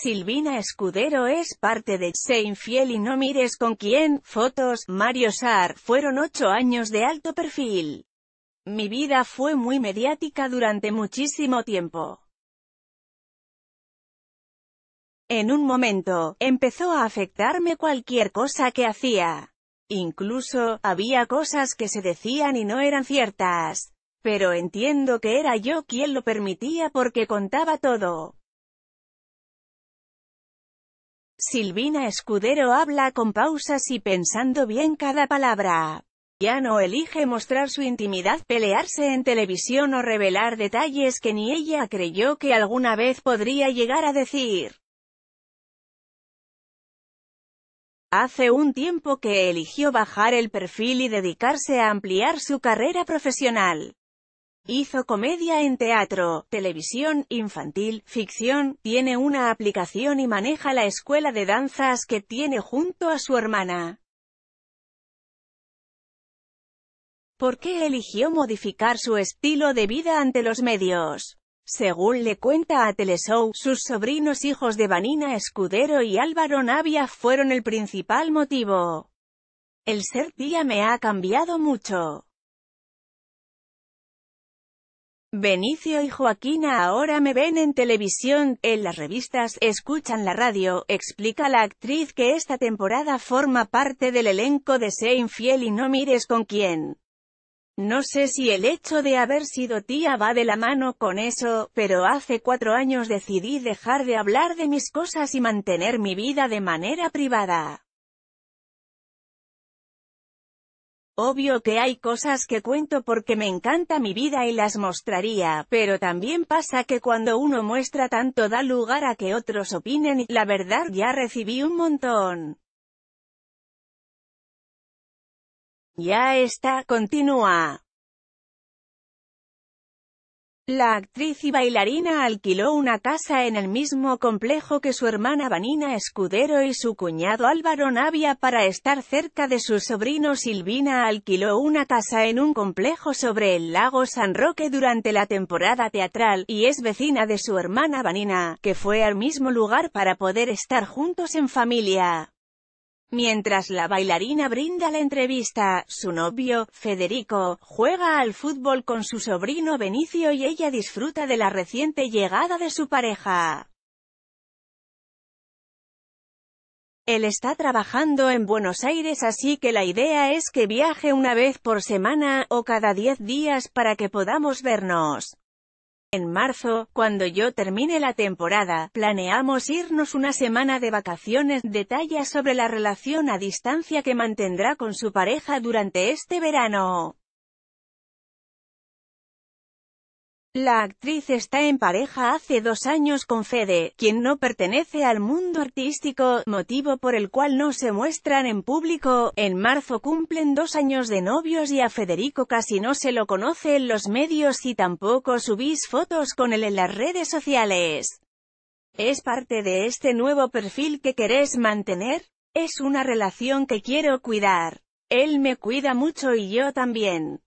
Silvina Escudero es parte de Se infiel y no mires con quién, fotos, Mario Sar, fueron ocho años de alto perfil. Mi vida fue muy mediática durante muchísimo tiempo. En un momento, empezó a afectarme cualquier cosa que hacía. Incluso, había cosas que se decían y no eran ciertas. Pero entiendo que era yo quien lo permitía porque contaba todo. Silvina Escudero habla con pausas y pensando bien cada palabra. Ya no elige mostrar su intimidad, pelearse en televisión o revelar detalles que ni ella creyó que alguna vez podría llegar a decir. Hace un tiempo que eligió bajar el perfil y dedicarse a ampliar su carrera profesional. Hizo comedia en teatro, televisión, infantil, ficción, tiene una aplicación y maneja la escuela de danzas que tiene junto a su hermana. ¿Por qué eligió modificar su estilo de vida ante los medios? Según le cuenta a Teleshow, sus sobrinos hijos de Vanina Escudero y Álvaro Navia fueron el principal motivo. El ser día me ha cambiado mucho. Benicio y Joaquina ahora me ven en televisión, en las revistas, escuchan la radio, explica la actriz que esta temporada forma parte del elenco de Sé infiel y no mires con quién. No sé si el hecho de haber sido tía va de la mano con eso, pero hace cuatro años decidí dejar de hablar de mis cosas y mantener mi vida de manera privada. Obvio que hay cosas que cuento porque me encanta mi vida y las mostraría, pero también pasa que cuando uno muestra tanto da lugar a que otros opinen y, la verdad, ya recibí un montón. Ya está, continúa. La actriz y bailarina alquiló una casa en el mismo complejo que su hermana Vanina Escudero y su cuñado Álvaro Navia para estar cerca de su sobrino Silvina alquiló una casa en un complejo sobre el lago San Roque durante la temporada teatral, y es vecina de su hermana Vanina, que fue al mismo lugar para poder estar juntos en familia. Mientras la bailarina brinda la entrevista, su novio, Federico, juega al fútbol con su sobrino Benicio y ella disfruta de la reciente llegada de su pareja. Él está trabajando en Buenos Aires así que la idea es que viaje una vez por semana, o cada 10 días para que podamos vernos. En marzo, cuando yo termine la temporada, planeamos irnos una semana de vacaciones. Detalla sobre la relación a distancia que mantendrá con su pareja durante este verano. La actriz está en pareja hace dos años con Fede, quien no pertenece al mundo artístico, motivo por el cual no se muestran en público. En marzo cumplen dos años de novios y a Federico casi no se lo conoce en los medios y tampoco subís fotos con él en las redes sociales. ¿Es parte de este nuevo perfil que querés mantener? Es una relación que quiero cuidar. Él me cuida mucho y yo también.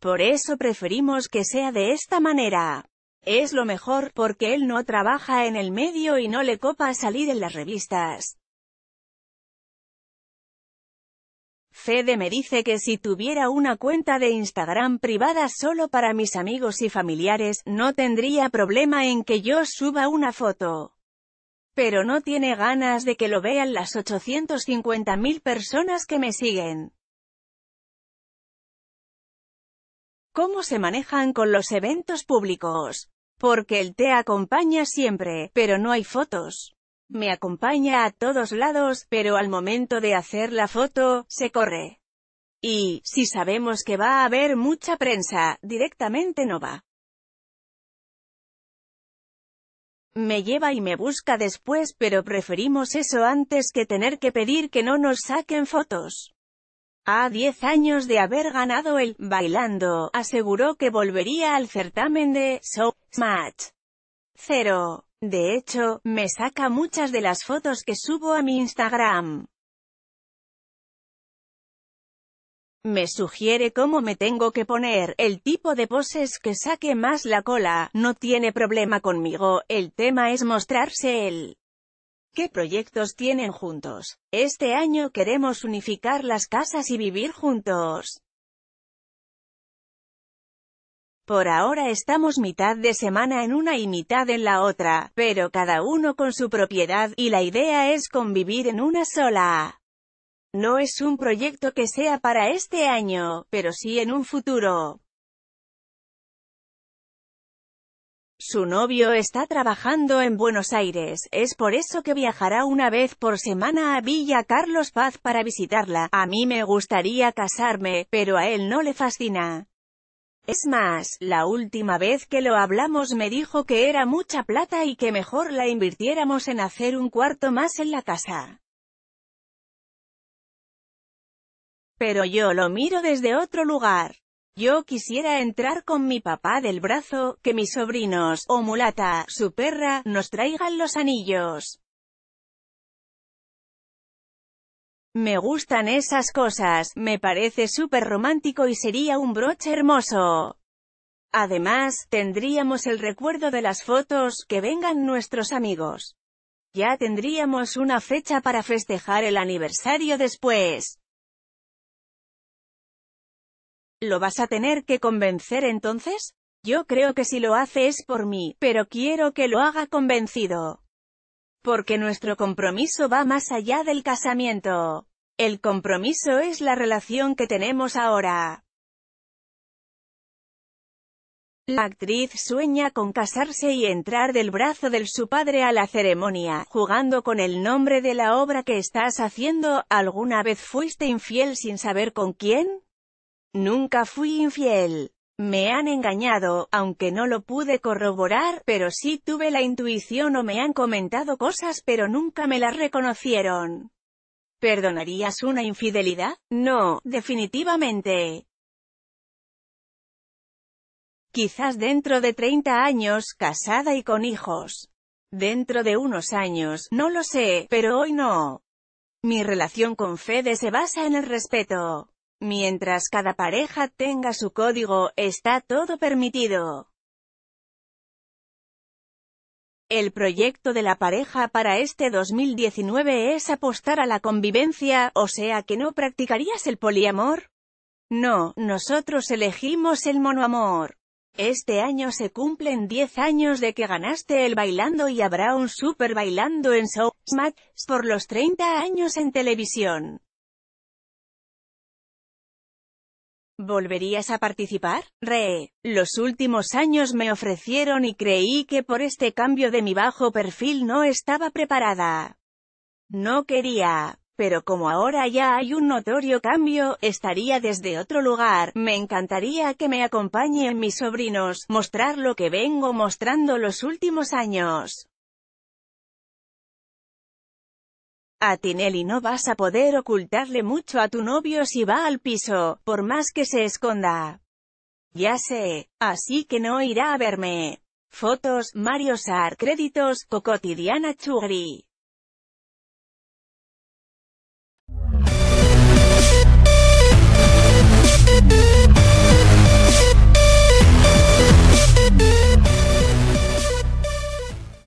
Por eso preferimos que sea de esta manera. Es lo mejor, porque él no trabaja en el medio y no le copa salir en las revistas. Fede me dice que si tuviera una cuenta de Instagram privada solo para mis amigos y familiares, no tendría problema en que yo suba una foto. Pero no tiene ganas de que lo vean las 850.000 personas que me siguen. ¿Cómo se manejan con los eventos públicos? Porque el te acompaña siempre, pero no hay fotos. Me acompaña a todos lados, pero al momento de hacer la foto, se corre. Y, si sabemos que va a haber mucha prensa, directamente no va. Me lleva y me busca después, pero preferimos eso antes que tener que pedir que no nos saquen fotos. A 10 años de haber ganado el Bailando, aseguró que volvería al certamen de So Match. 0. De hecho, me saca muchas de las fotos que subo a mi Instagram. Me sugiere cómo me tengo que poner, el tipo de poses que saque más la cola, no tiene problema conmigo, el tema es mostrarse él. ¿Qué proyectos tienen juntos? Este año queremos unificar las casas y vivir juntos. Por ahora estamos mitad de semana en una y mitad en la otra, pero cada uno con su propiedad, y la idea es convivir en una sola. No es un proyecto que sea para este año, pero sí en un futuro. Su novio está trabajando en Buenos Aires, es por eso que viajará una vez por semana a Villa Carlos Paz para visitarla. A mí me gustaría casarme, pero a él no le fascina. Es más, la última vez que lo hablamos me dijo que era mucha plata y que mejor la invirtiéramos en hacer un cuarto más en la casa. Pero yo lo miro desde otro lugar. Yo quisiera entrar con mi papá del brazo, que mis sobrinos, o mulata, su perra, nos traigan los anillos. Me gustan esas cosas, me parece súper romántico y sería un broche hermoso. Además, tendríamos el recuerdo de las fotos, que vengan nuestros amigos. Ya tendríamos una fecha para festejar el aniversario después. ¿Lo vas a tener que convencer entonces? Yo creo que si lo hace es por mí, pero quiero que lo haga convencido. Porque nuestro compromiso va más allá del casamiento. El compromiso es la relación que tenemos ahora. La actriz sueña con casarse y entrar del brazo de su padre a la ceremonia, jugando con el nombre de la obra que estás haciendo. ¿Alguna vez fuiste infiel sin saber con quién? Nunca fui infiel. Me han engañado, aunque no lo pude corroborar, pero sí tuve la intuición o me han comentado cosas pero nunca me las reconocieron. ¿Perdonarías una infidelidad? No, definitivamente. Quizás dentro de 30 años, casada y con hijos. Dentro de unos años, no lo sé, pero hoy no. Mi relación con Fede se basa en el respeto. Mientras cada pareja tenga su código, está todo permitido. El proyecto de la pareja para este 2019 es apostar a la convivencia, o sea que no practicarías el poliamor. No, nosotros elegimos el monoamor. Este año se cumplen 10 años de que ganaste el bailando y habrá un super bailando en Showmatch por los 30 años en televisión. ¿Volverías a participar? Re. Los últimos años me ofrecieron y creí que por este cambio de mi bajo perfil no estaba preparada. No quería. Pero como ahora ya hay un notorio cambio, estaría desde otro lugar, me encantaría que me acompañen mis sobrinos, mostrar lo que vengo mostrando los últimos años. A Tinelli no vas a poder ocultarle mucho a tu novio si va al piso, por más que se esconda. Ya sé, así que no irá a verme. Fotos, Mario Sar, créditos, Cocotidiana Chugri.